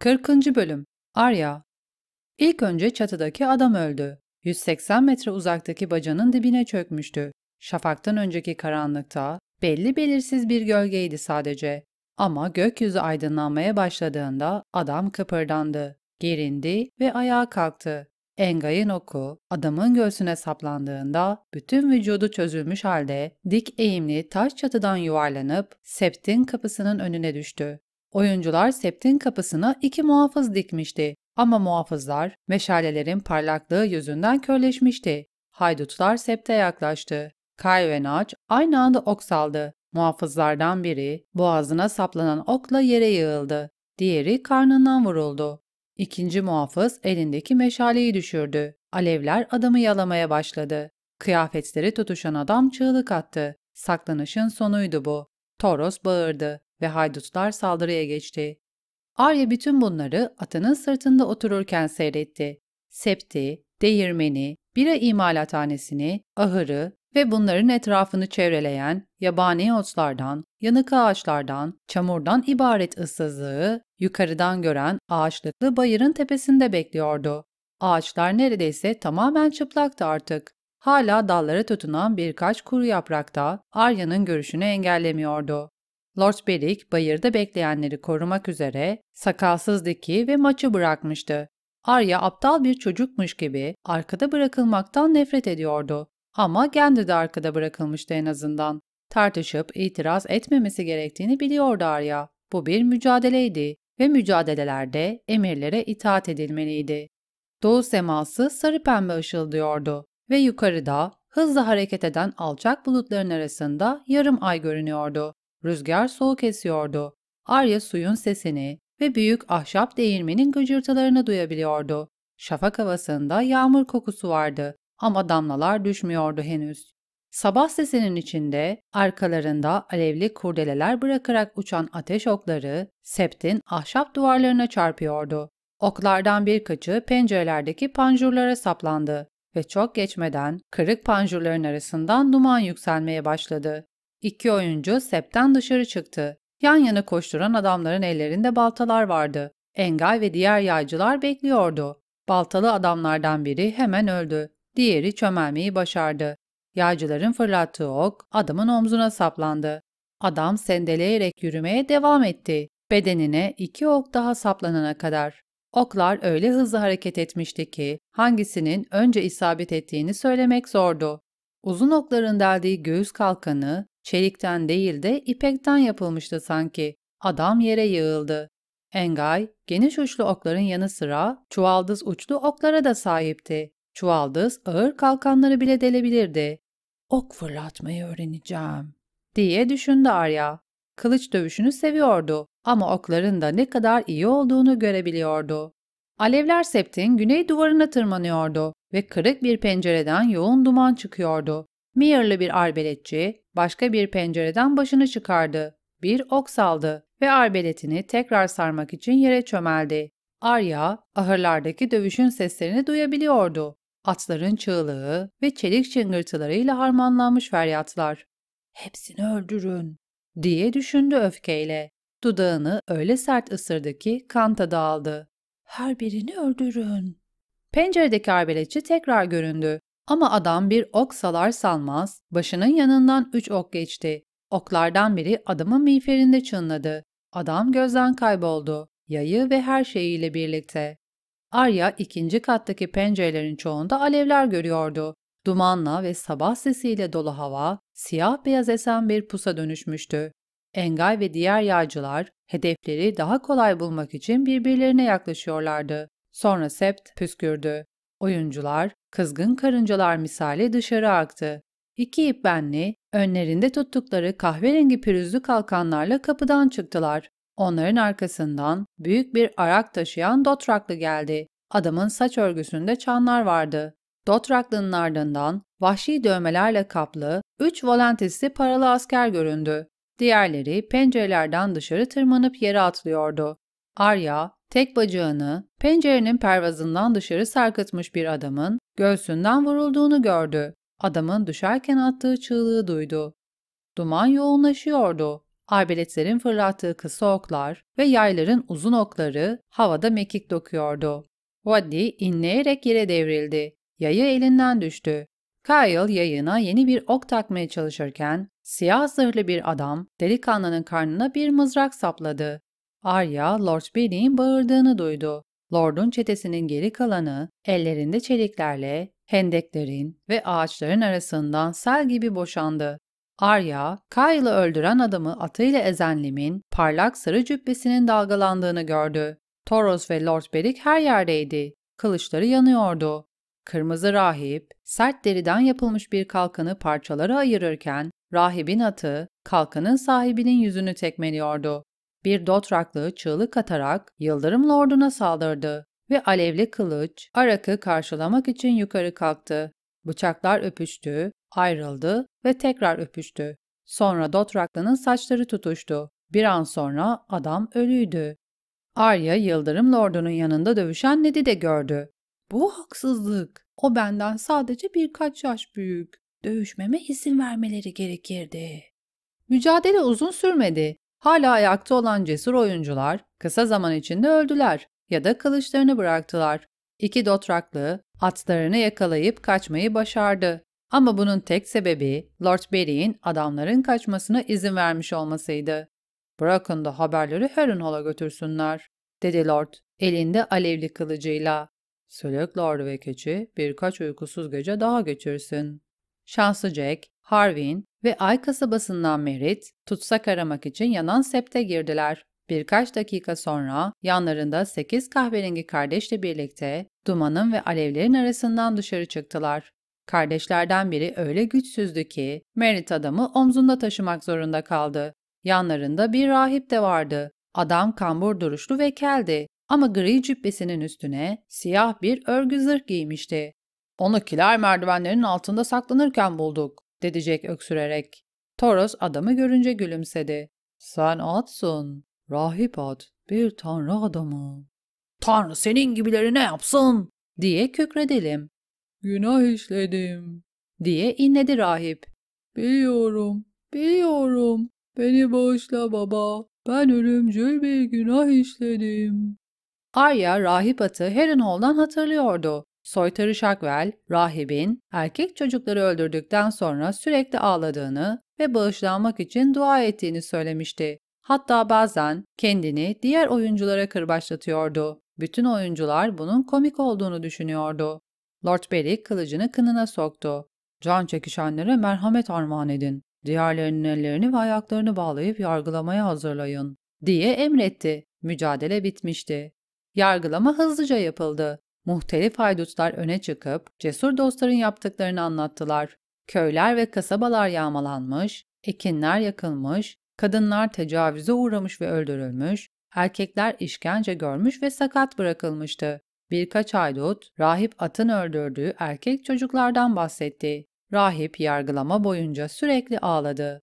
40. Bölüm Arya İlk önce çatıdaki adam öldü. 180 metre uzaktaki bacanın dibine çökmüştü. Şafaktan önceki karanlıkta belli belirsiz bir gölgeydi sadece. Ama gökyüzü aydınlanmaya başladığında adam kıpırdandı, gerindi ve ayağa kalktı. Engay'ın oku adamın göğsüne saplandığında bütün vücudu çözülmüş halde dik eğimli taş çatıdan yuvarlanıp septin kapısının önüne düştü. Oyuncular septin kapısına iki muhafız dikmişti ama muhafızlar meşalelerin parlaklığı yüzünden körleşmişti. Haydutlar septe yaklaştı. Kay ve Naç aynı anda ok saldı. Muhafızlardan biri boğazına saplanan okla yere yığıldı. Diğeri karnından vuruldu. İkinci muhafız elindeki meşaleyi düşürdü. Alevler adamı yalamaya başladı. Kıyafetleri tutuşan adam çığlık attı. Saklanışın sonuydu bu. Toros bağırdı ve haydutlar saldırıya geçti. Arya bütün bunları atının sırtında otururken seyretti. Septi, değirmeni, bira imalathanesini, ahırı ve bunların etrafını çevreleyen yabani otlardan, yanık ağaçlardan, çamurdan ibaret ıssızlığı yukarıdan gören ağaçlıklı bayırın tepesinde bekliyordu. Ağaçlar neredeyse tamamen çıplaktı artık. Hala dallara tutunan birkaç kuru yaprak da Arya'nın görüşünü engellemiyordu. Lord Beric bayırda bekleyenleri korumak üzere sakalsız Dick'i ve maçı bırakmıştı. Arya aptal bir çocukmuş gibi arkada bırakılmaktan nefret ediyordu. Ama Gendry de arkada bırakılmıştı en azından. Tartışıp itiraz etmemesi gerektiğini biliyordu Arya. Bu bir mücadeleydi ve mücadelelerde emirlere itaat edilmeliydi. Doğu seması sarı pembe ışıldıyordu ve yukarıda hızla hareket eden alçak bulutların arasında yarım ay görünüyordu. Rüzgar soğuk esiyordu. Arya suyun sesini ve büyük ahşap değirmenin gıcırtılarını duyabiliyordu. Şafak havasında yağmur kokusu vardı ama damlalar düşmüyordu henüz. Sabah sesinin içinde arkalarında alevli kurdeleler bırakarak uçan ateş okları septin ahşap duvarlarına çarpıyordu. Oklardan birkaçı pencerelerdeki panjurlara saplandı ve çok geçmeden kırık panjurların arasından duman yükselmeye başladı. İki oyuncu septen dışarı çıktı. Yan yana koşturan adamların ellerinde baltalar vardı. Engay ve diğer yaycılar bekliyordu. Baltalı adamlardan biri hemen öldü. Diğeri çömelmeyi başardı. Yaycıların fırlattığı ok adamın omzuna saplandı. Adam sendeleyerek yürümeye devam etti. Bedenine iki ok daha saplanana kadar. Oklar öyle hızlı hareket etmişti ki hangisinin önce isabet ettiğini söylemek zordu. Uzun okların deldiği göğüs kalkanı Çelikten değil de ipekten yapılmıştı sanki. Adam yere yığıldı. Engay, geniş uçlu okların yanı sıra çuvaldız uçlu oklara da sahipti. Çuvaldız ağır kalkanları bile delebilirdi. Ok fırlatmayı öğreneceğim diye düşündü Arya. Kılıç dövüşünü seviyordu ama okların da ne kadar iyi olduğunu görebiliyordu. Alevler septin güney duvarına tırmanıyordu ve kırık bir pencereden yoğun duman çıkıyordu. Mirli bir arbeletçi Başka bir pencereden başını çıkardı. Bir ok saldı ve arbeletini tekrar sarmak için yere çömeldi. Arya, ahırlardaki dövüşün seslerini duyabiliyordu. Atların çığlığı ve çelik çıngırtılarıyla harmanlanmış feryatlar. ''Hepsini öldürün!'' diye düşündü öfkeyle. Dudağını öyle sert ısırdı ki kanta dağıldı. ''Her birini öldürün!'' Penceredeki arbeletçi tekrar göründü. Ama adam bir ok salar salmaz, başının yanından üç ok geçti. Oklardan biri adamın miğferinde çınladı. Adam gözden kayboldu, yayı ve her şeyiyle birlikte. Arya ikinci kattaki pencerelerin çoğunda alevler görüyordu. Dumanla ve sabah sesiyle dolu hava, siyah beyaz esen bir pusa dönüşmüştü. Engay ve diğer yağcılar hedefleri daha kolay bulmak için birbirlerine yaklaşıyorlardı. Sonra sept püskürdü. Oyuncular kızgın karıncalar misali dışarı aktı. İki ip benli, önlerinde tuttukları kahverengi pürüzlü kalkanlarla kapıdan çıktılar. Onların arkasından büyük bir arak taşıyan Dotraklı geldi. Adamın saç örgüsünde çanlar vardı. Dotraklı'nın ardından vahşi dövmelerle kaplı üç volantisli paralı asker göründü. Diğerleri pencerelerden dışarı tırmanıp yere atlıyordu. Arya, Tek bacağını pencerenin pervazından dışarı sarkıtmış bir adamın göğsünden vurulduğunu gördü. Adamın düşerken attığı çığlığı duydu. Duman yoğunlaşıyordu. Arbeletlerin fırlattığı kısa oklar ve yayların uzun okları havada mekik dokuyordu. Waddy inleyerek yere devrildi. Yayı elinden düştü. Kyle yayına yeni bir ok takmaya çalışırken siyah zırhlı bir adam delikanlının karnına bir mızrak sapladı. Arya, Lord Benny'in bağırdığını duydu. Lord'un çetesinin geri kalanı ellerinde çeliklerle hendeklerin ve ağaçların arasından sel gibi boşandı. Arya, Kyle'ı öldüren adamı atıyla ezen Lim'in parlak sarı cübbesinin dalgalandığını gördü. Toros ve Lord Beric her yerdeydi. Kılıçları yanıyordu. Kırmızı rahip, sert deriden yapılmış bir kalkanı parçalara ayırırken, rahibin atı, kalkanın sahibinin yüzünü tekmeliyordu bir dotraklı çığlık atarak Yıldırım Lordu'na saldırdı ve alevli kılıç Arak'ı karşılamak için yukarı kalktı. Bıçaklar öpüştü, ayrıldı ve tekrar öpüştü. Sonra Dotraklı'nın saçları tutuştu. Bir an sonra adam ölüydü. Arya Yıldırım Lordu'nun yanında dövüşen Ned'i de gördü. Bu haksızlık. O benden sadece birkaç yaş büyük. Dövüşmeme izin vermeleri gerekirdi. Mücadele uzun sürmedi. Hala ayakta olan cesur oyuncular kısa zaman içinde öldüler ya da kılıçlarını bıraktılar. İki dotraklı atlarını yakalayıp kaçmayı başardı. Ama bunun tek sebebi Lord Berry'in adamların kaçmasına izin vermiş olmasıydı. Bırakın da haberleri Harrenhal'a götürsünler, dedi Lord elinde alevli kılıcıyla. Sülük Lord ve keçi birkaç uykusuz gece daha geçirsin. Şanslı Jack Harvin ve Ay kasabasından Merit tutsak aramak için yanan septe girdiler. Birkaç dakika sonra yanlarında sekiz kahverengi kardeşle birlikte dumanın ve alevlerin arasından dışarı çıktılar. Kardeşlerden biri öyle güçsüzdü ki Merit adamı omzunda taşımak zorunda kaldı. Yanlarında bir rahip de vardı. Adam kambur duruşlu ve keldi ama gri cübbesinin üstüne siyah bir örgü zırh giymişti. Onu kiler merdivenlerin altında saklanırken bulduk dedi Jack öksürerek. Toros adamı görünce gülümsedi. Sen atsun. Rahip at. Bir tanrı adamı. Tanrı senin gibileri ne yapsın? diye kükredelim. Günah işledim diye inledi rahip. Biliyorum, biliyorum. Beni bağışla baba. Ben ölümcül bir günah işledim. Arya rahip atı Harrenhal'dan hatırlıyordu soytarı Şakvel, rahibin erkek çocukları öldürdükten sonra sürekli ağladığını ve bağışlanmak için dua ettiğini söylemişti. Hatta bazen kendini diğer oyunculara kırbaçlatıyordu. Bütün oyuncular bunun komik olduğunu düşünüyordu. Lord Beric kılıcını kınına soktu. Can çekişenlere merhamet armağan edin. Diğerlerinin ellerini ve ayaklarını bağlayıp yargılamaya hazırlayın diye emretti. Mücadele bitmişti. Yargılama hızlıca yapıldı. Muhtelif haydutlar öne çıkıp cesur dostların yaptıklarını anlattılar. Köyler ve kasabalar yağmalanmış, ekinler yakılmış, kadınlar tecavüze uğramış ve öldürülmüş, erkekler işkence görmüş ve sakat bırakılmıştı. Birkaç haydut, rahip atın öldürdüğü erkek çocuklardan bahsetti. Rahip yargılama boyunca sürekli ağladı.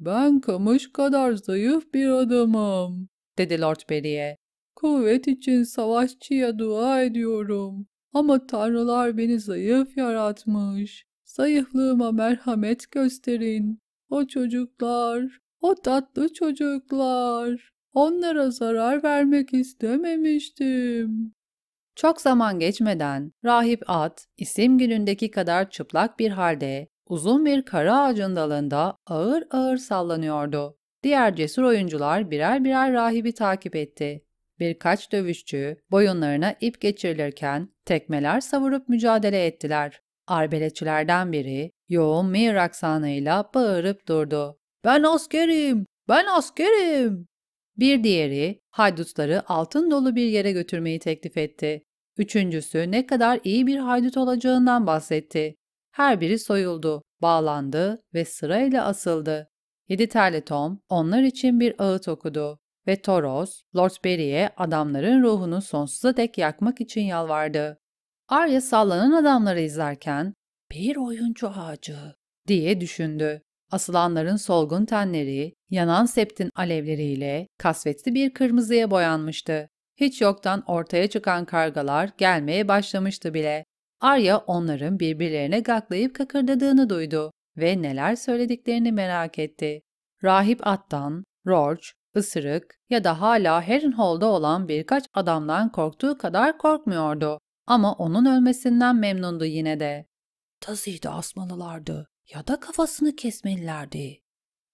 ''Ben kamış kadar zayıf bir adamım.'' dedi Lord Berry'e. Kuvvet için savaşçıya dua ediyorum. Ama tanrılar beni zayıf yaratmış. Zayıflığıma merhamet gösterin. O çocuklar, o tatlı çocuklar. Onlara zarar vermek istememiştim. Çok zaman geçmeden rahip at isim günündeki kadar çıplak bir halde uzun bir kara ağacın dalında ağır ağır sallanıyordu. Diğer cesur oyuncular birer birer rahibi takip etti birkaç dövüşçü boyunlarına ip geçirilirken tekmeler savurup mücadele ettiler. Arbeletçilerden biri yoğun Mir aksanıyla bağırıp durdu. ''Ben askerim! Ben askerim!'' Bir diğeri haydutları altın dolu bir yere götürmeyi teklif etti. Üçüncüsü ne kadar iyi bir haydut olacağından bahsetti. Her biri soyuldu, bağlandı ve sırayla asıldı. Yedi terli Tom onlar için bir ağıt okudu ve Toros, Lord Berry'e adamların ruhunu sonsuza dek yakmak için yalvardı. Arya sallanan adamları izlerken bir oyuncu ağacı diye düşündü. Asılanların solgun tenleri, yanan septin alevleriyle kasvetli bir kırmızıya boyanmıştı. Hiç yoktan ortaya çıkan kargalar gelmeye başlamıştı bile. Arya onların birbirlerine gaklayıp kakırdadığını duydu ve neler söylediklerini merak etti. Rahip Attan, Rorge, ısırık ya da hala Harrenhal'da olan birkaç adamdan korktuğu kadar korkmuyordu. Ama onun ölmesinden memnundu yine de. Tazıydı asmalılardı ya da kafasını kesmelilerdi.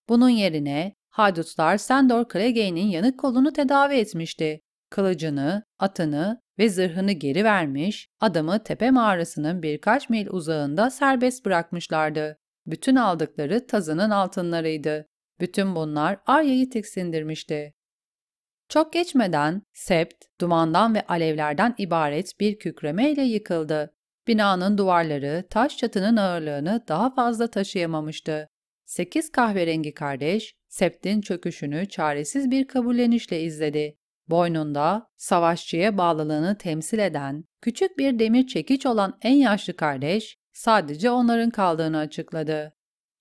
Bunun yerine haydutlar Sandor Cleggane'in yanık kolunu tedavi etmişti. Kılıcını, atını ve zırhını geri vermiş, adamı tepe mağarasının birkaç mil uzağında serbest bırakmışlardı. Bütün aldıkları tazının altınlarıydı. Bütün bunlar Arya'yı tiksindirmişti. Çok geçmeden sept, dumandan ve alevlerden ibaret bir kükreme ile yıkıldı. Binanın duvarları taş çatının ağırlığını daha fazla taşıyamamıştı. Sekiz kahverengi kardeş, septin çöküşünü çaresiz bir kabullenişle izledi. Boynunda savaşçıya bağlılığını temsil eden küçük bir demir çekiç olan en yaşlı kardeş sadece onların kaldığını açıkladı.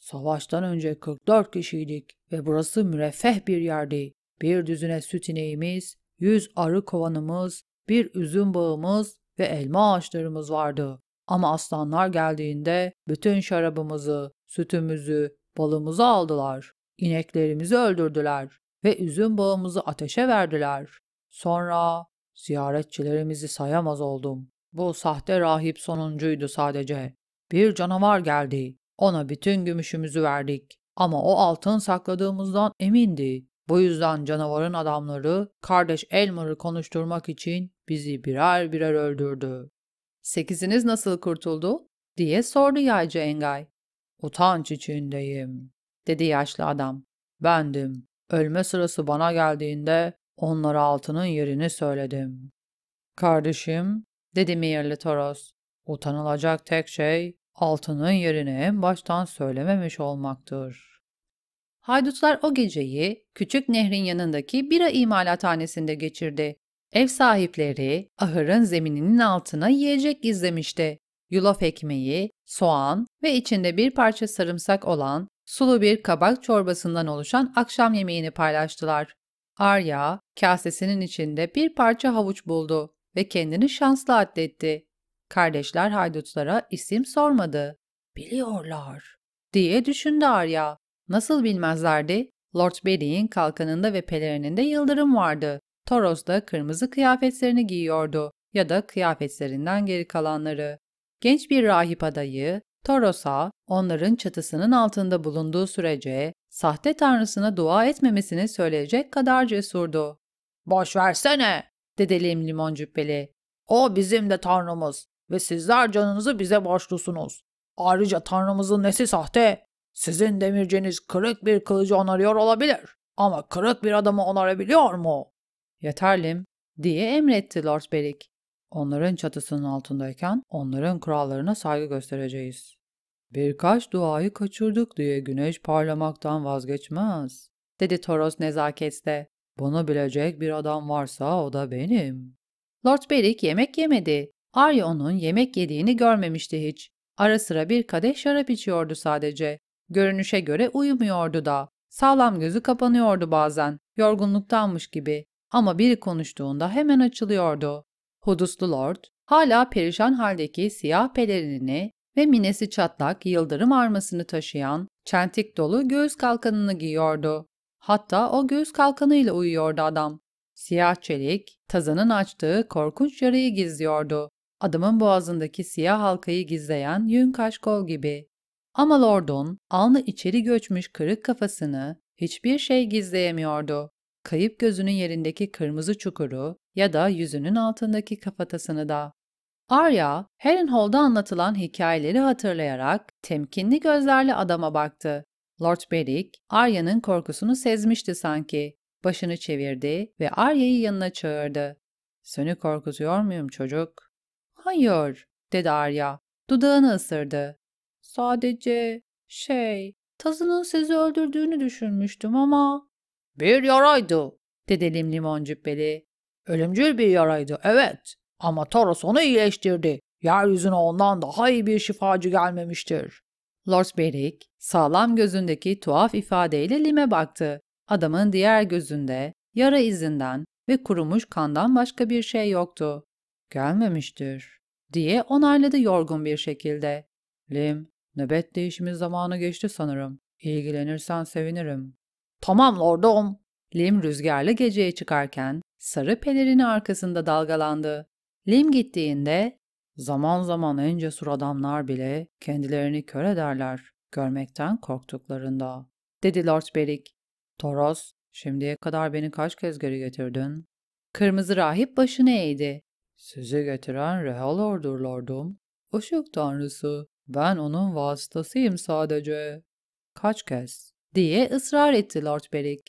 Savaştan önce 44 kişiydik ve burası müreffeh bir yerdi. Bir düzüne süt ineğimiz, 100 arı kovanımız, bir üzüm bağımız ve elma ağaçlarımız vardı. Ama aslanlar geldiğinde bütün şarabımızı, sütümüzü, balımızı aldılar. İneklerimizi öldürdüler ve üzüm bağımızı ateşe verdiler. Sonra ziyaretçilerimizi sayamaz oldum. Bu sahte rahip sonuncuydu sadece. Bir canavar geldi ona bütün gümüşümüzü verdik. Ama o altın sakladığımızdan emindi. Bu yüzden canavarın adamları kardeş Elmer'ı konuşturmak için bizi birer birer öldürdü. Sekiziniz nasıl kurtuldu? diye sordu yaycı Engay. Utanç içindeyim, dedi yaşlı adam. Bendim. Ölme sırası bana geldiğinde onlara altının yerini söyledim. Kardeşim, dedi Meyerli Toros, utanılacak tek şey altının yerini en baştan söylememiş olmaktır. Haydutlar o geceyi küçük nehrin yanındaki bira imalathanesinde geçirdi. Ev sahipleri ahırın zemininin altına yiyecek gizlemişti. Yulaf ekmeği, soğan ve içinde bir parça sarımsak olan sulu bir kabak çorbasından oluşan akşam yemeğini paylaştılar. Arya, kasesinin içinde bir parça havuç buldu ve kendini şanslı addetti. Kardeşler haydutlara isim sormadı. Biliyorlar diye düşündü Arya. Nasıl bilmezlerdi? Lord Berry'in kalkanında ve pelerininde yıldırım vardı. Toros da kırmızı kıyafetlerini giyiyordu ya da kıyafetlerinden geri kalanları. Genç bir rahip adayı, Toros'a onların çatısının altında bulunduğu sürece sahte tanrısına dua etmemesini söyleyecek kadar cesurdu. ''Boş versene!'' dedi lim limon cübbeli. ''O bizim de tanrımız ve sizler canınızı bize borçlusunuz. Ayrıca tanrımızın nesi sahte? Sizin demirciniz kırık bir kılıcı onarıyor olabilir. Ama kırık bir adamı onarabiliyor mu? Yeterlim, diye emretti Lord Beric. Onların çatısının altındayken onların kurallarına saygı göstereceğiz. Birkaç duayı kaçırdık diye güneş parlamaktan vazgeçmez, dedi Toros nezaketle. Bunu bilecek bir adam varsa o da benim. Lord Beric yemek yemedi Arya onun yemek yediğini görmemişti hiç. Ara sıra bir kadeh şarap içiyordu sadece. Görünüşe göre uyumuyordu da. Sağlam gözü kapanıyordu bazen, yorgunluktanmış gibi. Ama biri konuştuğunda hemen açılıyordu. Huduslu Lord, hala perişan haldeki siyah pelerinini ve minesi çatlak yıldırım armasını taşıyan çentik dolu göğüs kalkanını giyiyordu. Hatta o göğüs kalkanıyla uyuyordu adam. Siyah çelik, tazanın açtığı korkunç yarayı gizliyordu adamın boğazındaki siyah halkayı gizleyen yün kaşkol gibi. Ama Lordon alnı içeri göçmüş kırık kafasını hiçbir şey gizleyemiyordu. Kayıp gözünün yerindeki kırmızı çukuru ya da yüzünün altındaki kafatasını da. Arya, Harrenhal'da anlatılan hikayeleri hatırlayarak temkinli gözlerle adama baktı. Lord Beric, Arya'nın korkusunu sezmişti sanki. Başını çevirdi ve Arya'yı yanına çağırdı. Seni korkutuyor muyum çocuk? Hayır, dedi Arya. Dudağını ısırdı. Sadece şey, tazının sizi öldürdüğünü düşünmüştüm ama... Bir yaraydı, dedi Lim Limon Cübbeli. Ölümcül bir yaraydı, evet. Ama Taros onu iyileştirdi. Yeryüzüne ondan daha iyi bir şifacı gelmemiştir. Lord Beric, sağlam gözündeki tuhaf ifadeyle Lim'e baktı. Adamın diğer gözünde, yara izinden ve kurumuş kandan başka bir şey yoktu. Gelmemiştir diye onayladı yorgun bir şekilde. Lim, nöbet değişimi zamanı geçti sanırım. İlgilenirsen sevinirim. Tamam lordum. Lim rüzgarlı geceye çıkarken sarı pelerini arkasında dalgalandı. Lim gittiğinde zaman zaman en cesur adamlar bile kendilerini kör ederler görmekten korktuklarında. Dedi Lord Beric. Toros, şimdiye kadar beni kaç kez geri getirdin? Kırmızı rahip başını eğdi. Sizi getiren Rehalor'dur lordum. Işık tanrısı. Ben onun vasıtasıyım sadece. Kaç kez? diye ısrar etti Lord Beric.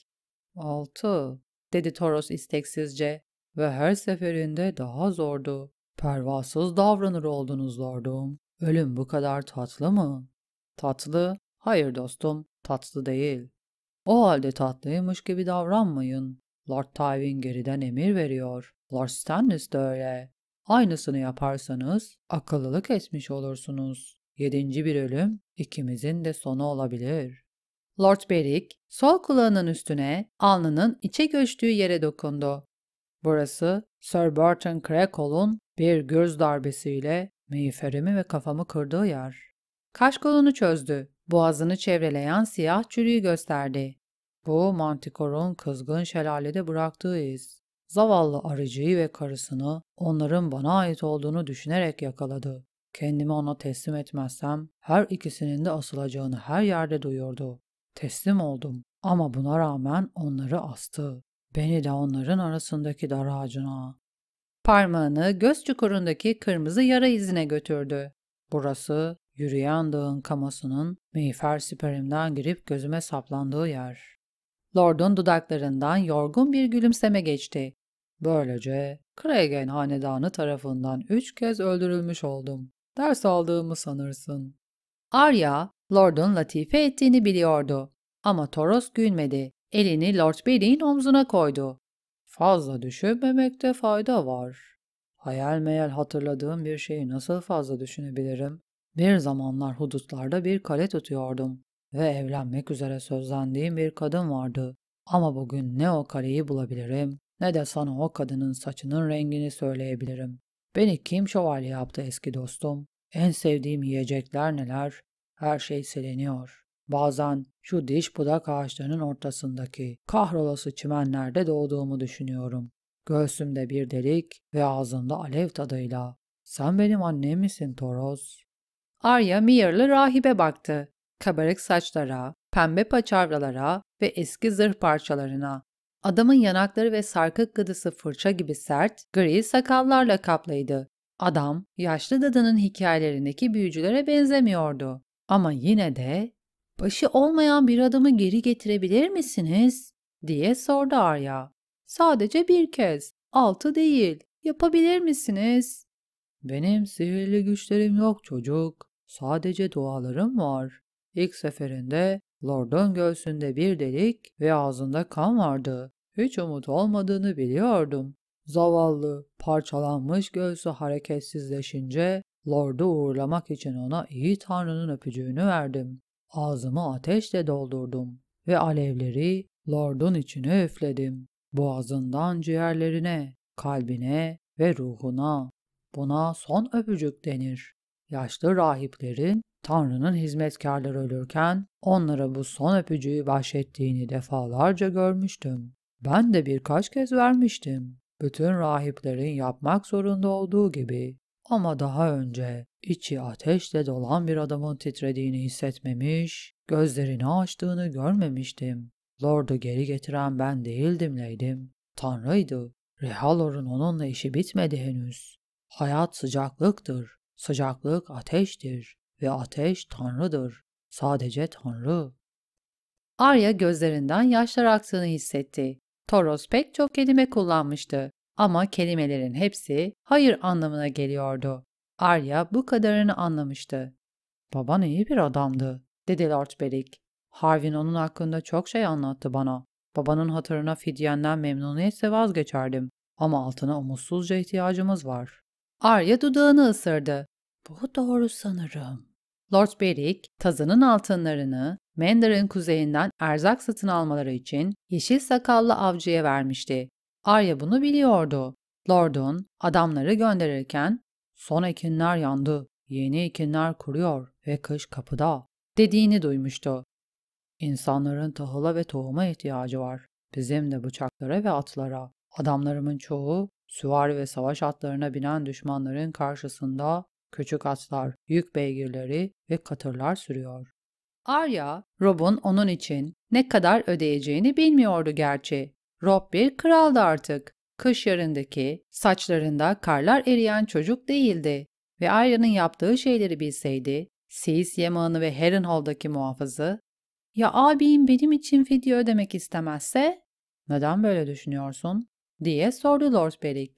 Altı, dedi Toros isteksizce ve her seferinde daha zordu. Pervasız davranır oldunuz lordum. Ölüm bu kadar tatlı mı? Tatlı? Hayır dostum, tatlı değil. O halde tatlıymış gibi davranmayın. Lord Tywin geriden emir veriyor. Lord Stannis de öyle. Aynısını yaparsanız akıllılık etmiş olursunuz. Yedinci bir ölüm ikimizin de sonu olabilir. Lord Beric sol kulağının üstüne alnının içe göçtüğü yere dokundu. Burası Sir Burton Crackall'un bir göz darbesiyle miğferimi ve kafamı kırdığı yer. Kaş kolunu çözdü. Boğazını çevreleyen siyah çürüyü gösterdi. Bu mantikorun kızgın şelalede bıraktığı iz zavallı arıcıyı ve karısını onların bana ait olduğunu düşünerek yakaladı. Kendimi ona teslim etmezsem her ikisinin de asılacağını her yerde duyurdu. Teslim oldum ama buna rağmen onları astı. Beni de onların arasındaki dar ağacına. Parmağını göz çukurundaki kırmızı yara izine götürdü. Burası yürüyen dağın kamasının meyfer siperimden girip gözüme saplandığı yer. Lord'un dudaklarından yorgun bir gülümseme geçti. Böylece Kragen hanedanı tarafından üç kez öldürülmüş oldum. Ders aldığımı sanırsın. Arya, Lord'un latife ettiğini biliyordu. Ama Toros gülmedi. Elini Lord Berry'in omzuna koydu. Fazla düşünmemekte fayda var. Hayal meyal hatırladığım bir şeyi nasıl fazla düşünebilirim? Bir zamanlar hudutlarda bir kale tutuyordum ve evlenmek üzere sözlendiğim bir kadın vardı. Ama bugün ne o kaleyi bulabilirim ne de sana o kadının saçının rengini söyleyebilirim. Beni kim şövalye yaptı eski dostum? En sevdiğim yiyecekler neler? Her şey sileniyor. Bazen şu diş budak ağaçlarının ortasındaki kahrolası çimenlerde doğduğumu düşünüyorum. Göğsümde bir delik ve ağzımda alev tadıyla. Sen benim annem misin Toros? Arya Mir'li rahibe baktı. Kabarık saçlara, pembe paçavralara ve eski zırh parçalarına Adamın yanakları ve sarkık gıdısı fırça gibi sert, gri sakallarla kaplıydı. Adam, yaşlı dadanın hikayelerindeki büyücülere benzemiyordu. Ama yine de, ''Başı olmayan bir adamı geri getirebilir misiniz?'' diye sordu Arya. ''Sadece bir kez, altı değil. Yapabilir misiniz?'' ''Benim sihirli güçlerim yok çocuk. Sadece dualarım var. İlk seferinde Lord'un göğsünde bir delik ve ağzında kan vardı. Hiç umut olmadığını biliyordum. Zavallı, parçalanmış göğsü hareketsizleşince Lord'u uğurlamak için ona iyi Tanrı'nın öpücüğünü verdim. Ağzımı ateşle doldurdum ve alevleri Lord'un içine üfledim. Boğazından ciğerlerine, kalbine ve ruhuna. Buna son öpücük denir. Yaşlı rahiplerin Tanrı'nın hizmetkarları ölürken onlara bu son öpücüğü bahşettiğini defalarca görmüştüm. Ben de birkaç kez vermiştim. Bütün rahiplerin yapmak zorunda olduğu gibi. Ama daha önce içi ateşle dolan bir adamın titrediğini hissetmemiş, gözlerini açtığını görmemiştim. Lord'u geri getiren ben değildim Leydim. Tanrıydı. Rehalor'un onunla işi bitmedi henüz. Hayat sıcaklıktır. Sıcaklık ateştir ve ateş Tanrı'dır. Sadece Tanrı. Arya gözlerinden yaşlar aktığını hissetti. Toros pek çok kelime kullanmıştı ama kelimelerin hepsi hayır anlamına geliyordu. Arya bu kadarını anlamıştı. Baban iyi bir adamdı, dedi Lord Beric. Harvin onun hakkında çok şey anlattı bana. Babanın hatırına fidyenden memnuniyetle vazgeçerdim. Ama altına umutsuzca ihtiyacımız var. Arya dudağını ısırdı. Bu doğru sanırım. Lord Beric, tazının altınlarını Mendar'ın kuzeyinden erzak satın almaları için yeşil sakallı avcıya vermişti. Arya bunu biliyordu. Lord'un adamları gönderirken son ekinler yandı, yeni ekinler kuruyor ve kış kapıda dediğini duymuştu. İnsanların tahıla ve tohuma ihtiyacı var. Bizim de bıçaklara ve atlara. Adamlarımın çoğu süvar ve savaş atlarına binen düşmanların karşısında küçük atlar, yük beygirleri ve katırlar sürüyor. Arya, Rob'un onun için ne kadar ödeyeceğini bilmiyordu gerçi. Rob bir kraldı artık. Kış yarındaki, saçlarında karlar eriyen çocuk değildi. Ve Arya'nın yaptığı şeyleri bilseydi, Seas yamağını ve Harrenhal'daki muhafızı, ''Ya abim benim için fidye ödemek istemezse?'' ''Neden böyle düşünüyorsun?'' diye sordu Lord Beric.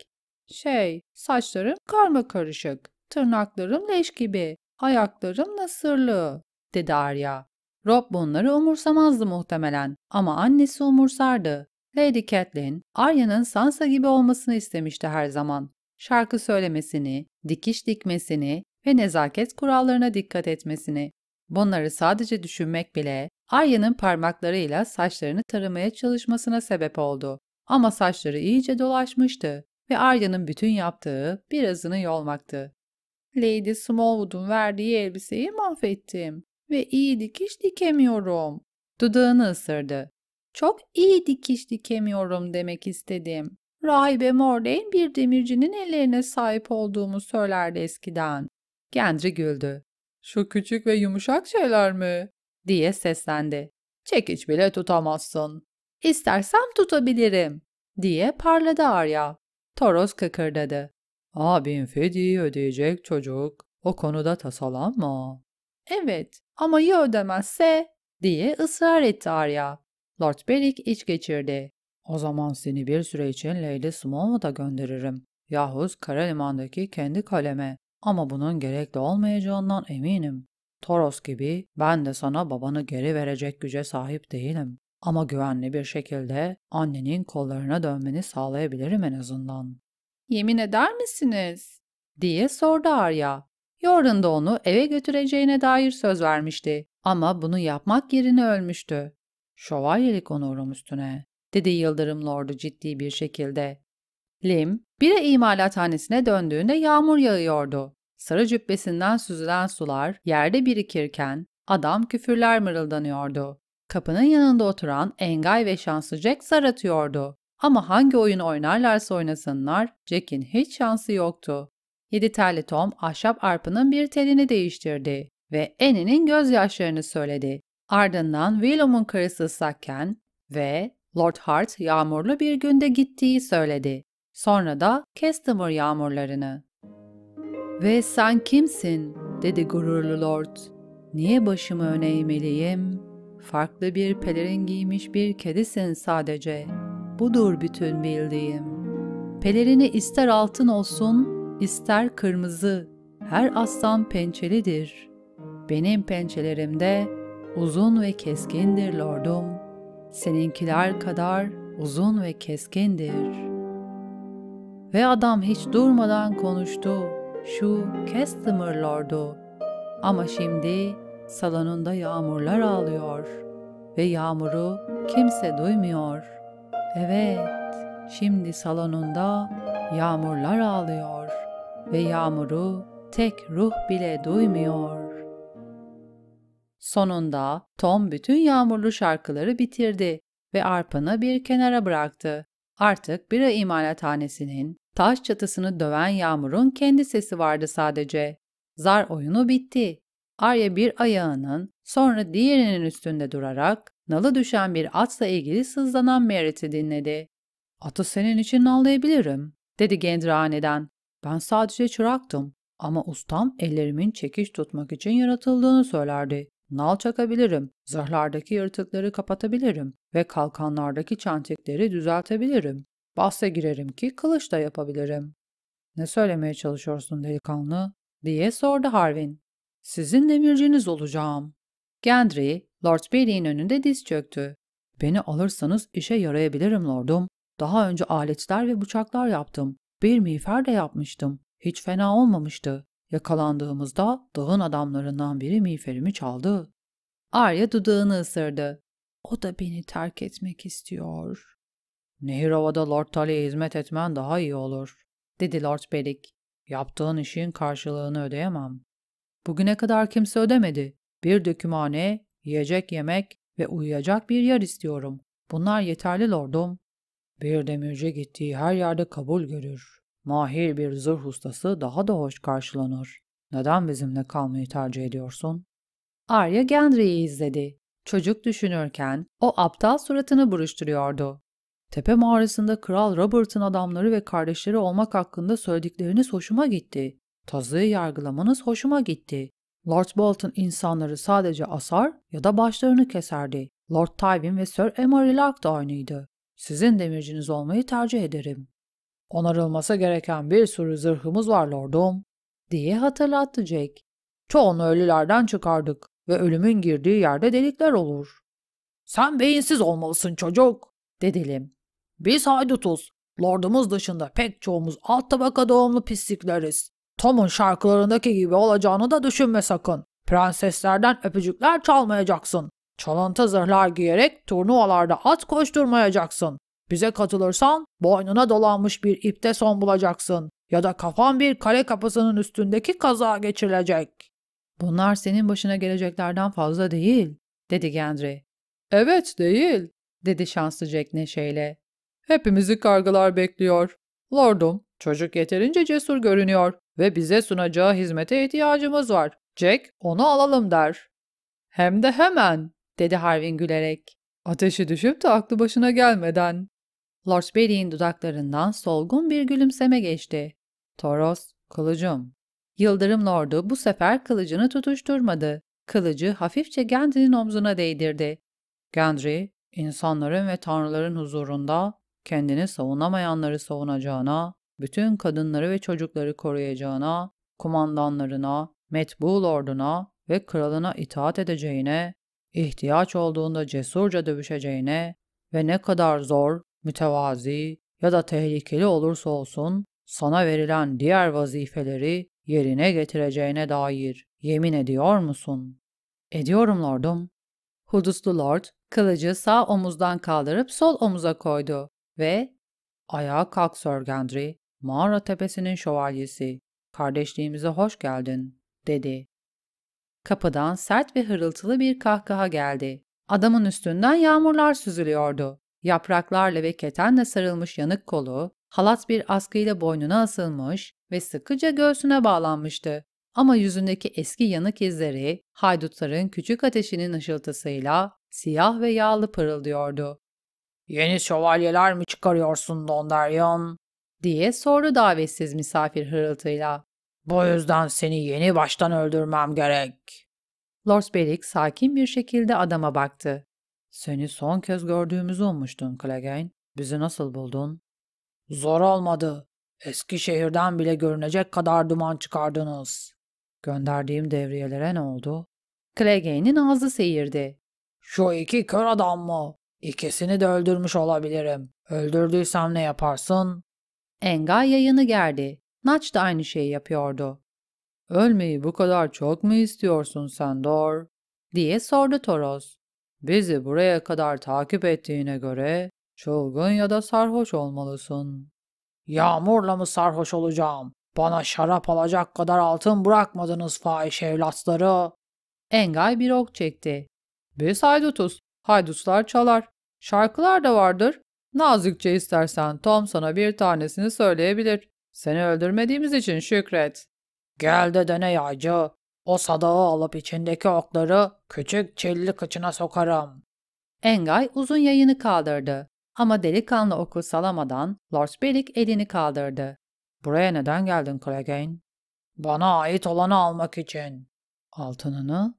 ''Şey, saçlarım karma karışık, tırnaklarım leş gibi, ayaklarım nasırlı dedi Arya. Rob bunları umursamazdı muhtemelen ama annesi umursardı. Lady Catelyn, Arya'nın Sansa gibi olmasını istemişti her zaman. Şarkı söylemesini, dikiş dikmesini ve nezaket kurallarına dikkat etmesini. Bunları sadece düşünmek bile Arya'nın parmaklarıyla saçlarını taramaya çalışmasına sebep oldu. Ama saçları iyice dolaşmıştı ve Arya'nın bütün yaptığı birazını yolmaktı. Lady Smallwood'un verdiği elbiseyi mahvettim ve iyi dikiş dikemiyorum. Dudağını ısırdı. Çok iyi dikiş dikemiyorum demek istedim. Rahibe Morley'in bir demircinin ellerine sahip olduğumu söylerdi eskiden. Gendry güldü. Şu küçük ve yumuşak şeyler mi? diye seslendi. Çekiç bile tutamazsın. İstersem tutabilirim diye parladı Arya. Toros kıkırdadı. Abin fediyi ödeyecek çocuk. O konuda tasalanma. Evet, ama ya ödemezse? diye ısrar etti Arya. Lord Beric iç geçirdi. O zaman seni bir süre için Lady Smallwood'a gönderirim. Yahuz Karalimandaki kendi kaleme. Ama bunun gerekli olmayacağından eminim. Toros gibi ben de sana babanı geri verecek güce sahip değilim. Ama güvenli bir şekilde annenin kollarına dönmeni sağlayabilirim en azından. Yemin eder misiniz? diye sordu Arya. Jordan da onu eve götüreceğine dair söz vermişti ama bunu yapmak yerine ölmüştü. Şövalyelik onurum üstüne, dedi Yıldırım Lord'u ciddi bir şekilde. Lim, bir imalathanesine döndüğünde yağmur yağıyordu. Sarı cübbesinden süzülen sular yerde birikirken adam küfürler mırıldanıyordu. Kapının yanında oturan Engay ve şanslı Jack zar atıyordu. Ama hangi oyun oynarlarsa oynasınlar Jack'in hiç şansı yoktu. Yedi telli Tom ahşap arpa'nın bir telini değiştirdi ve Annie'nin gözyaşlarını söyledi. Ardından Willow'un karısı Sakken ve Lord Hart yağmurlu bir günde gittiği söyledi. Sonra da Kestimur yağmurlarını. Ve sen kimsin? dedi gururlu Lord. Niye başımı öne eğmeliyim? Farklı bir pelerin giymiş bir kedisin sadece. Budur bütün bildiğim. Pelerini ister altın olsun, ister kırmızı, her aslan pençelidir. Benim pençelerim de uzun ve keskindir lordum. Seninkiler kadar uzun ve keskindir. Ve adam hiç durmadan konuştu. Şu Kestimer lordu. Ama şimdi salonunda yağmurlar ağlıyor ve yağmuru kimse duymuyor. Evet, şimdi salonunda yağmurlar ağlıyor ve yağmuru tek ruh bile duymuyor. Sonunda Tom bütün yağmurlu şarkıları bitirdi ve arpanı bir kenara bıraktı. Artık bir imalathanesinin taş çatısını döven yağmurun kendi sesi vardı sadece. Zar oyunu bitti. Arya bir ayağının sonra diğerinin üstünde durarak nalı düşen bir atla ilgili sızlanan Merritt'i dinledi. Atı senin için nallayabilirim, dedi Gendrahane'den. Ben sadece çıraktım ama ustam ellerimin çekiş tutmak için yaratıldığını söylerdi. Nal çakabilirim, zırhlardaki yırtıkları kapatabilirim ve kalkanlardaki çentikleri düzeltebilirim. Bahse girerim ki kılıç da yapabilirim. Ne söylemeye çalışıyorsun delikanlı? diye sordu Harvin. Sizin demirciniz olacağım. Gendry, Lord Bailey'in önünde diz çöktü. Beni alırsanız işe yarayabilirim lordum. Daha önce aletler ve bıçaklar yaptım. Bir miğfer de yapmıştım. Hiç fena olmamıştı. Yakalandığımızda dağın adamlarından biri miğferimi çaldı. Arya dudağını ısırdı. O da beni terk etmek istiyor. Nehirova'da Lord Tully'e hizmet etmen daha iyi olur, dedi Lord Beric. Yaptığın işin karşılığını ödeyemem. Bugüne kadar kimse ödemedi. Bir dökümhane, yiyecek yemek ve uyuyacak bir yer istiyorum. Bunlar yeterli lordum. Bir demirci gittiği her yerde kabul görür. Mahir bir zırh ustası daha da hoş karşılanır. Neden bizimle kalmayı tercih ediyorsun? Arya Gendry'i izledi. Çocuk düşünürken o aptal suratını buruşturuyordu. Tepe mağarasında Kral Robert'ın adamları ve kardeşleri olmak hakkında söyledikleriniz hoşuma gitti. Tazı'yı yargılamanız hoşuma gitti. Lord Bolton insanları sadece asar ya da başlarını keserdi. Lord Tywin ve Sir Emery Lark da aynıydı. Sizin demirciniz olmayı tercih ederim. Onarılması gereken bir sürü zırhımız var lordum, diye hatırlattı Jack. Çoğunu ölülerden çıkardık ve ölümün girdiği yerde delikler olur. Sen beyinsiz olmalısın çocuk, dedelim. Biz haydutuz. Lordumuz dışında pek çoğumuz alt tabaka doğumlu pislikleriz. Tom'un şarkılarındaki gibi olacağını da düşünme sakın. Prenseslerden öpücükler çalmayacaksın. Çalıntı zırhlar giyerek turnuvalarda at koşturmayacaksın. Bize katılırsan boynuna dolanmış bir ipte son bulacaksın ya da kafan bir kale kapısının üstündeki kaza geçirilecek. Bunlar senin başına geleceklerden fazla değil, dedi Gendry. Evet değil, dedi şanslı Jack neşeyle. Hepimizi kargalar bekliyor. Lordum, çocuk yeterince cesur görünüyor ve bize sunacağı hizmete ihtiyacımız var. Jack onu alalım der. Hem de hemen dedi Harvin gülerek. Ateşi düşüp de aklı başına gelmeden. Lord Berry'in dudaklarından solgun bir gülümseme geçti. Toros, kılıcım. Yıldırım Lord'u bu sefer kılıcını tutuşturmadı. Kılıcı hafifçe Gendry'nin omzuna değdirdi. Gendry, insanların ve tanrıların huzurunda kendini savunamayanları savunacağına, bütün kadınları ve çocukları koruyacağına, kumandanlarına, metbu lorduna ve kralına itaat edeceğine ihtiyaç olduğunda cesurca dövüşeceğine ve ne kadar zor, mütevazi ya da tehlikeli olursa olsun sana verilen diğer vazifeleri yerine getireceğine dair yemin ediyor musun? Ediyorum lordum. Huduslu lord kılıcı sağ omuzdan kaldırıp sol omuza koydu ve ''Ayağa kalk Sir Gendry, mağara tepesinin şövalyesi, kardeşliğimize hoş geldin.'' dedi. Kapıdan sert ve hırıltılı bir kahkaha geldi. Adamın üstünden yağmurlar süzülüyordu. Yapraklarla ve ketenle sarılmış yanık kolu, halat bir askıyla boynuna asılmış ve sıkıca göğsüne bağlanmıştı. Ama yüzündeki eski yanık izleri, haydutların küçük ateşinin ışıltısıyla siyah ve yağlı pırıldıyordu. ''Yeni şövalyeler mi çıkarıyorsun Dondaryon?'' diye sordu davetsiz misafir hırıltıyla. Bu yüzden seni yeni baştan öldürmem gerek. Lord Beric sakin bir şekilde adama baktı. Seni son kez gördüğümüz olmuştun, Clegane. Bizi nasıl buldun? Zor olmadı. Eski şehirden bile görünecek kadar duman çıkardınız. Gönderdiğim devriyelere ne oldu? Clegane'in ağzı seyirdi. Şu iki kör adam mı? İkisini de öldürmüş olabilirim. Öldürdüysem ne yaparsın? Enga yayını gerdi. Naç da aynı şeyi yapıyordu. Ölmeyi bu kadar çok mu istiyorsun sen Dor? diye sordu Toros. Bizi buraya kadar takip ettiğine göre çılgın ya da sarhoş olmalısın. Yağmurla mı sarhoş olacağım? Bana şarap alacak kadar altın bırakmadınız fahiş evlatları. Engay bir ok çekti. Biz haydutuz. Haydutlar çalar. Şarkılar da vardır. Nazikçe istersen Tom sana bir tanesini söyleyebilir. Seni öldürmediğimiz için şükret. Gel de deney acı. O sadağı alıp içindeki okları küçük çilli kıçına sokarım. Engay uzun yayını kaldırdı. Ama delikanlı oku salamadan Lord Beric elini kaldırdı. Buraya neden geldin Clegane? Bana ait olanı almak için. Altınını?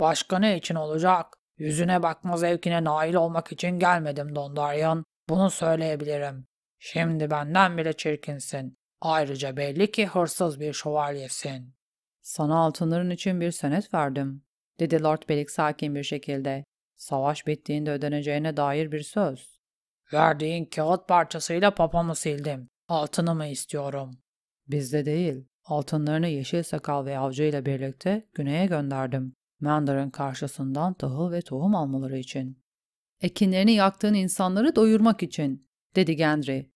Başka ne için olacak? Yüzüne bakma zevkine nail olmak için gelmedim Dondaryan. Bunu söyleyebilirim. Şimdi benden bile çirkinsin. Ayrıca belli ki hırsız bir şövalyesin. Sana altınların için bir senet verdim, dedi Lord Belik sakin bir şekilde. Savaş bittiğinde ödeneceğine dair bir söz. Verdiğin kağıt parçasıyla papamı sildim. Altınımı istiyorum. Bizde değil. Altınlarını yeşil sakal ve avcı ile birlikte güneye gönderdim. Mandarin karşısından tahıl ve tohum almaları için. Ekinlerini yaktığın insanları doyurmak için, dedi Gendry.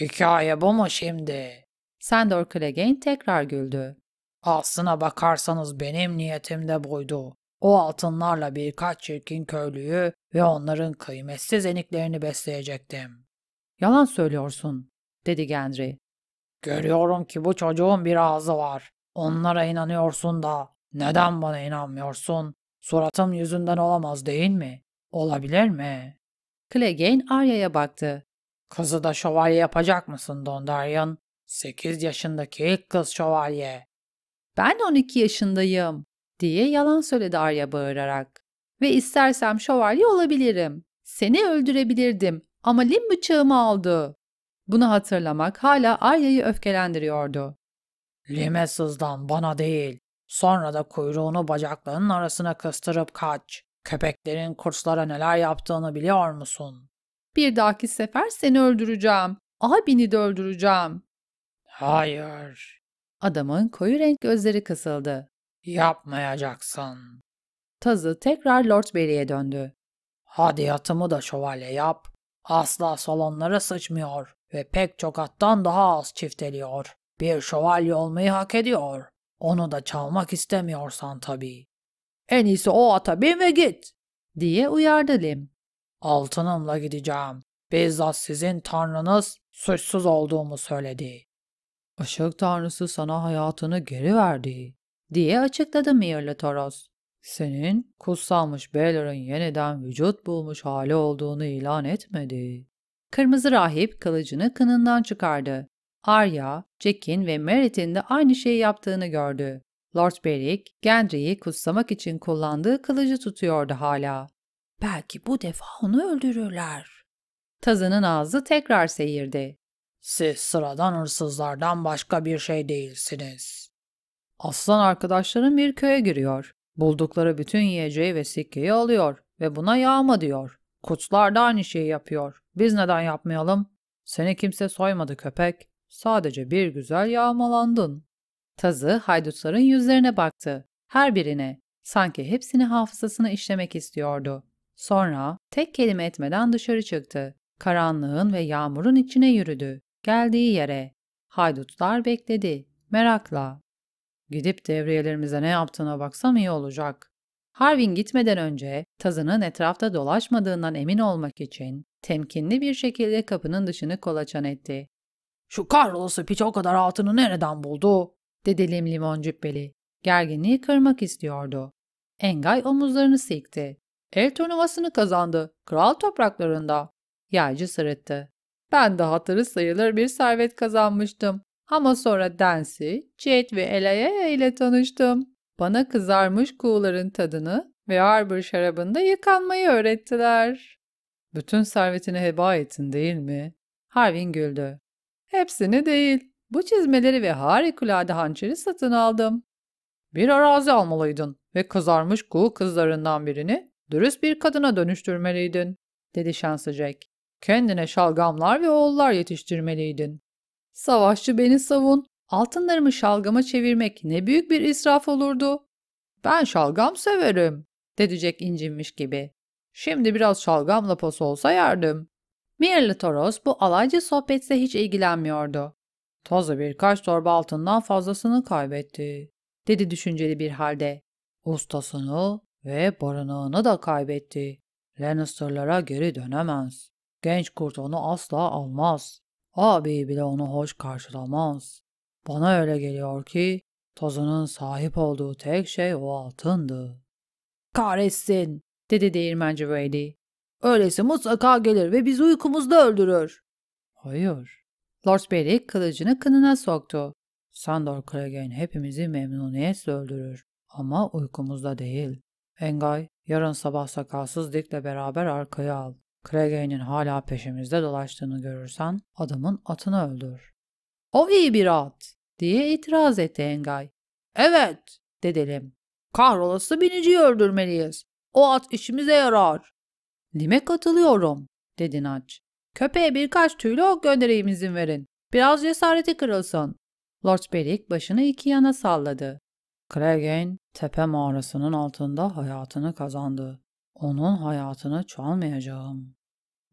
Hikaye bu mu şimdi? Sandor Clegane tekrar güldü. Aslına bakarsanız benim niyetim de buydu. O altınlarla birkaç çirkin köylüyü ve onların kıymetsiz eniklerini besleyecektim. Yalan söylüyorsun, dedi Gendry. Görüyorum ki bu çocuğun bir ağzı var. Onlara inanıyorsun da neden bana inanmıyorsun? Suratım yüzünden olamaz değil mi? Olabilir mi? Clegane Arya'ya baktı. Kızı da şövalye yapacak mısın Dondarrion? 8 yaşındaki ilk kız şövalye. Ben 12 yaşındayım diye yalan söyledi Arya bağırarak. Ve istersem şövalye olabilirim. Seni öldürebilirdim ama Lim bıçağımı aldı. Bunu hatırlamak hala Arya'yı öfkelendiriyordu. Lim'e sızdan bana değil. Sonra da kuyruğunu bacaklarının arasına kıstırıp kaç. Köpeklerin kurslara neler yaptığını biliyor musun? Bir dahaki sefer seni öldüreceğim. Abini de öldüreceğim Hayır. Adamın koyu renk gözleri kısıldı. Yapmayacaksın. Tazı tekrar Lord Berry'e döndü. Hadi atımı da şövalye yap. Asla salonlara sıçmıyor ve pek çok attan daha az çifteliyor. Bir şövalye olmayı hak ediyor. Onu da çalmak istemiyorsan tabii. En iyisi o ata bin ve git, diye uyardı Lim. Altınımla gideceğim. Bizzat sizin tanrınız suçsuz olduğumu söyledi. Işık Tanrısı sana hayatını geri verdi diye açıkladı Mirli Toros. Senin kutsalmış Belor'un yeniden vücut bulmuş hali olduğunu ilan etmedi. Kırmızı rahip kılıcını kınından çıkardı. Arya, Jack'in ve Meritin de aynı şeyi yaptığını gördü. Lord Beric, Gendry'i kutsamak için kullandığı kılıcı tutuyordu hala. Belki bu defa onu öldürürler. Tazının ağzı tekrar seyirdi. Siz sıradan hırsızlardan başka bir şey değilsiniz. Aslan arkadaşların bir köye giriyor. Buldukları bütün yiyeceği ve sikkeyi alıyor ve buna yağma diyor. Kutlar da aynı şeyi yapıyor. Biz neden yapmayalım? Seni kimse soymadı köpek. Sadece bir güzel yağmalandın. Tazı haydutların yüzlerine baktı. Her birine. Sanki hepsini hafızasına işlemek istiyordu. Sonra tek kelime etmeden dışarı çıktı. Karanlığın ve yağmurun içine yürüdü. Geldiği yere haydutlar bekledi merakla. Gidip devriyelerimize ne yaptığına baksam iyi olacak. Harvin gitmeden önce tazının etrafta dolaşmadığından emin olmak için temkinli bir şekilde kapının dışını kolaçan etti. Şu kahrolası piç o kadar altını nereden buldu? dedi Lim Limon cübbeli. Gerginliği kırmak istiyordu. Engay omuzlarını silkti. El turnuvasını kazandı. Kral topraklarında. Yaycı sırıttı. Ben de hatırı sayılır bir servet kazanmıştım. Ama sonra Dancy, Jade ve Elaya ile tanıştım. Bana kızarmış kuğuların tadını ve Arbor şarabında yıkanmayı öğrettiler. Bütün servetini heba ettin değil mi? Harvin güldü. Hepsini değil. Bu çizmeleri ve harikulade hançeri satın aldım. Bir arazi almalıydın ve kızarmış kuğu kızlarından birini dürüst bir kadına dönüştürmeliydin, dedi şanslı Jack. Kendine şalgamlar ve oğullar yetiştirmeliydin. Savaşçı beni savun. Altınlarımı şalgama çevirmek ne büyük bir israf olurdu. Ben şalgam severim, Dedecek incinmiş gibi. Şimdi biraz şalgam lapası olsa yardım. Mirli Toros bu alaycı sohbetse hiç ilgilenmiyordu. Taze birkaç torba altından fazlasını kaybetti, dedi düşünceli bir halde. Ustasını ve barınağını da kaybetti. Lannister'lara geri dönemez. Genç kurt onu asla almaz. Ağabeyi bile onu hoş karşılamaz. Bana öyle geliyor ki tozunun sahip olduğu tek şey o altındı. Kahretsin dedi değirmenci Brady. Öylesi mutlaka gelir ve bizi uykumuzda öldürür. Hayır. Lord Beric kılıcını kınına soktu. Sandor Clegane hepimizi memnuniyetle öldürür. Ama uykumuzda değil. Engay, yarın sabah sakalsız Dick'le beraber arkaya al. Craig'in hala peşimizde dolaştığını görürsen adamın atını öldür. O iyi bir at diye itiraz etti Engay. Evet dedelim. Kahrolası biniciyi öldürmeliyiz. O at işimize yarar. Lime katılıyorum dedi Naç. Köpeğe birkaç tüylü ok göndereyim izin verin. Biraz cesareti kırılsın. Lord Beric başını iki yana salladı. Clegane, tepe mağarasının altında hayatını kazandı. Onun hayatını çalmayacağım.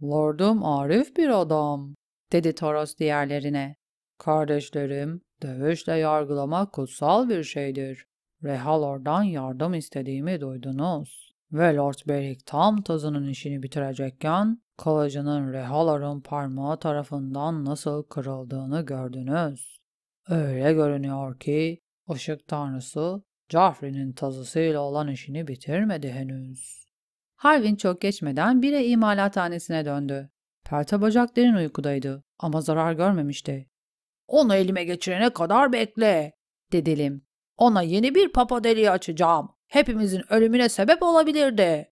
Lordum Arif bir adam, dedi Toros diğerlerine. Kardeşlerim, dövüşle yargılamak kutsal bir şeydir. Rehalor'dan yardım istediğimi duydunuz. Ve Lord Beric tam tazının işini bitirecekken, kılıcının Rehalor'un parmağı tarafından nasıl kırıldığını gördünüz. Öyle görünüyor ki, ışık tanrısı Joffrey'nin tazısıyla olan işini bitirmedi henüz. Harvin çok geçmeden bire imalathanesine döndü. Perta bacak derin uykudaydı ama zarar görmemişti. Onu elime geçirene kadar bekle, dedelim. Ona yeni bir papa deliği açacağım. Hepimizin ölümüne sebep olabilirdi.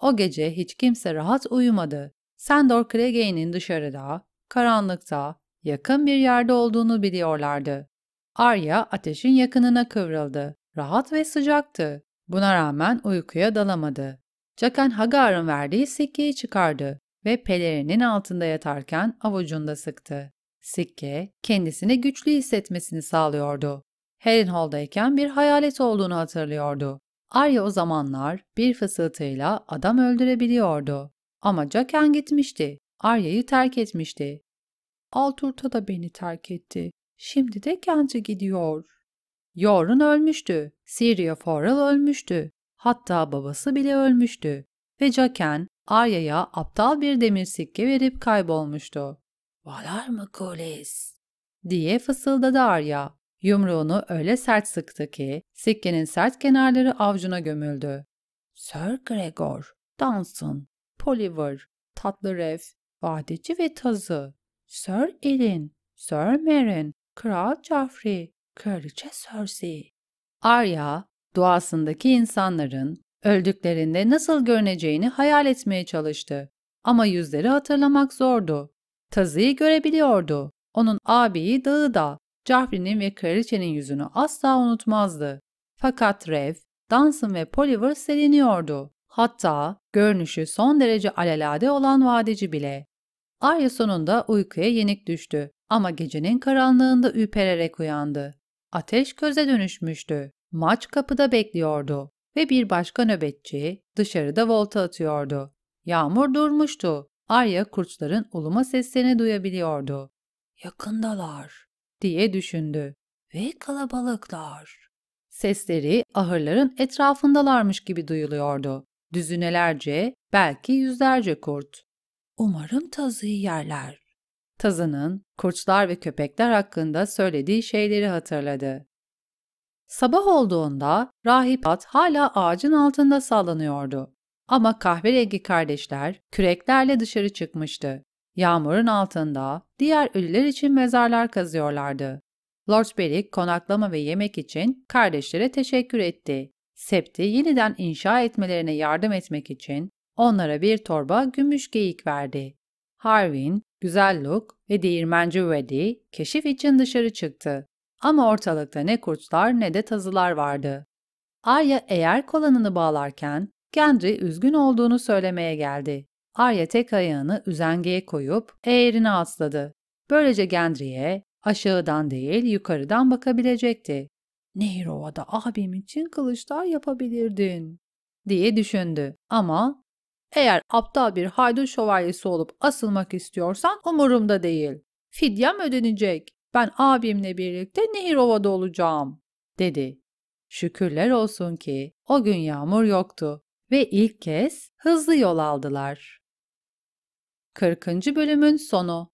O gece hiç kimse rahat uyumadı. Sandor Cleggane'in dışarıda, karanlıkta, yakın bir yerde olduğunu biliyorlardı. Arya ateşin yakınına kıvrıldı. Rahat ve sıcaktı. Buna rağmen uykuya dalamadı. Caken Hagar'ın verdiği sikkeyi çıkardı ve pelerinin altında yatarken avucunda sıktı. Sikke, kendisini güçlü hissetmesini sağlıyordu. Harrenhol'dayken bir hayalet olduğunu hatırlıyordu. Arya o zamanlar bir fısıltıyla adam öldürebiliyordu. Ama Jacken gitmişti. Arya'yı terk etmişti. Alturta da beni terk etti. Şimdi de Kent'e gidiyor. Yorun ölmüştü. Syria Forel ölmüştü. Hatta babası bile ölmüştü ve Jaken Arya'ya aptal bir demir sikke verip kaybolmuştu. ''Valar mı Kolis?'' diye fısıldadı Arya. Yumruğunu öyle sert sıktı ki sikkenin sert kenarları avcuna gömüldü. Sir Gregor, Danson, Poliver, Tatlı Ref, Vadeci ve Tazı, Sir Elin, Sir Merin, Kral Joffrey, Kraliçe Cersei. Arya Duasındaki insanların öldüklerinde nasıl görüneceğini hayal etmeye çalıştı. Ama yüzleri hatırlamak zordu. Tazı'yı görebiliyordu. Onun abiyi dağı da, Joffrey'nin ve kraliçenin yüzünü asla unutmazdı. Fakat Rev, Danson ve Poliver seliniyordu. Hatta görünüşü son derece alelade olan vadeci bile. Arya sonunda uykuya yenik düştü ama gecenin karanlığında ürpererek uyandı. Ateş köze dönüşmüştü. Maç kapıda bekliyordu ve bir başka nöbetçi dışarıda volta atıyordu. Yağmur durmuştu. Arya kurtların uluma seslerini duyabiliyordu. Yakındalar diye düşündü. Ve kalabalıklar. Sesleri ahırların etrafındalarmış gibi duyuluyordu. Düzünelerce, belki yüzlerce kurt. Umarım tazıyı yerler. Tazının kurtlar ve köpekler hakkında söylediği şeyleri hatırladı. Sabah olduğunda rahipat hala ağacın altında sallanıyordu. Ama kahverengi kardeşler küreklerle dışarı çıkmıştı. Yağmurun altında diğer ölüler için mezarlar kazıyorlardı. Lord Beric konaklama ve yemek için kardeşlere teşekkür etti. Septi yeniden inşa etmelerine yardım etmek için onlara bir torba gümüş geyik verdi. Harwin, Güzel Luke ve değirmenci Weddy keşif için dışarı çıktı. Ama ortalıkta ne kurtlar ne de tazılar vardı. Arya eğer kolanını bağlarken Gendry üzgün olduğunu söylemeye geldi. Arya tek ayağını üzengeye koyup eğerine atladı. Böylece Gendry'e aşağıdan değil yukarıdan bakabilecekti. Nehir Nehrova'da abim için kılıçlar yapabilirdin diye düşündü ama eğer aptal bir haydut şövalyesi olup asılmak istiyorsan umurumda değil. Fidyem ödenecek ben abimle birlikte Nehir Nehirova'da olacağım, dedi. Şükürler olsun ki o gün yağmur yoktu ve ilk kez hızlı yol aldılar. 40. bölümün sonu